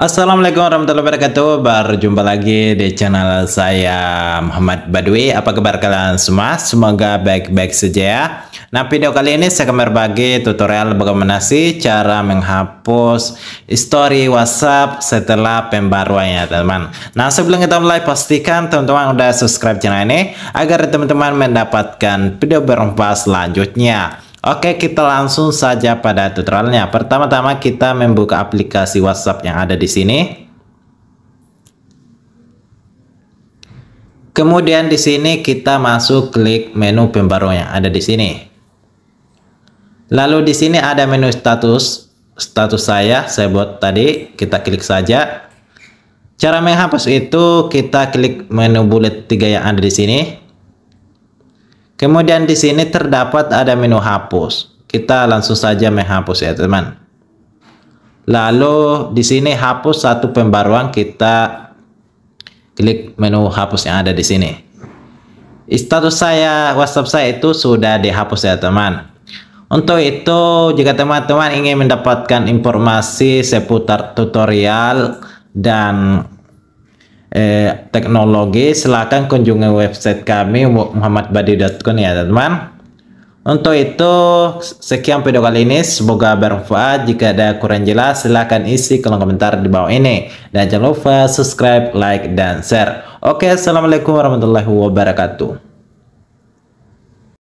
Assalamualaikum warahmatullahi wabarakatuh Berjumpa lagi di channel saya Muhammad Badwi Apa kabar kalian semua? Semoga baik-baik saja ya Nah video kali ini saya akan berbagi tutorial bagaimana sih Cara menghapus story WhatsApp setelah pembaruannya teman-teman Nah sebelum kita mulai pastikan teman-teman udah subscribe channel ini Agar teman-teman mendapatkan video berempat selanjutnya Oke kita langsung saja pada tutorialnya Pertama-tama kita membuka aplikasi WhatsApp yang ada di sini Kemudian di sini kita masuk klik menu pembaru yang ada di sini Lalu di sini ada menu status Status saya, saya buat tadi Kita klik saja Cara menghapus itu kita klik menu bullet 3 yang ada di sini Kemudian di sini terdapat ada menu hapus. Kita langsung saja menghapus ya teman. Lalu di sini hapus satu pembaruan kita klik menu hapus yang ada di sini. Status saya WhatsApp saya itu sudah dihapus ya teman. Untuk itu jika teman-teman ingin mendapatkan informasi seputar tutorial dan eh, teknologi, silahkan kunjungi website kami muhammadbadi.com ya teman-teman. Untuk itu, sekian video kali ini. Semoga bermanfaat. Jika ada kurang jelas, silahkan isi kolom komentar di bawah ini. Dan jangan lupa subscribe, like, dan share. Oke, Assalamualaikum warahmatullahi wabarakatuh.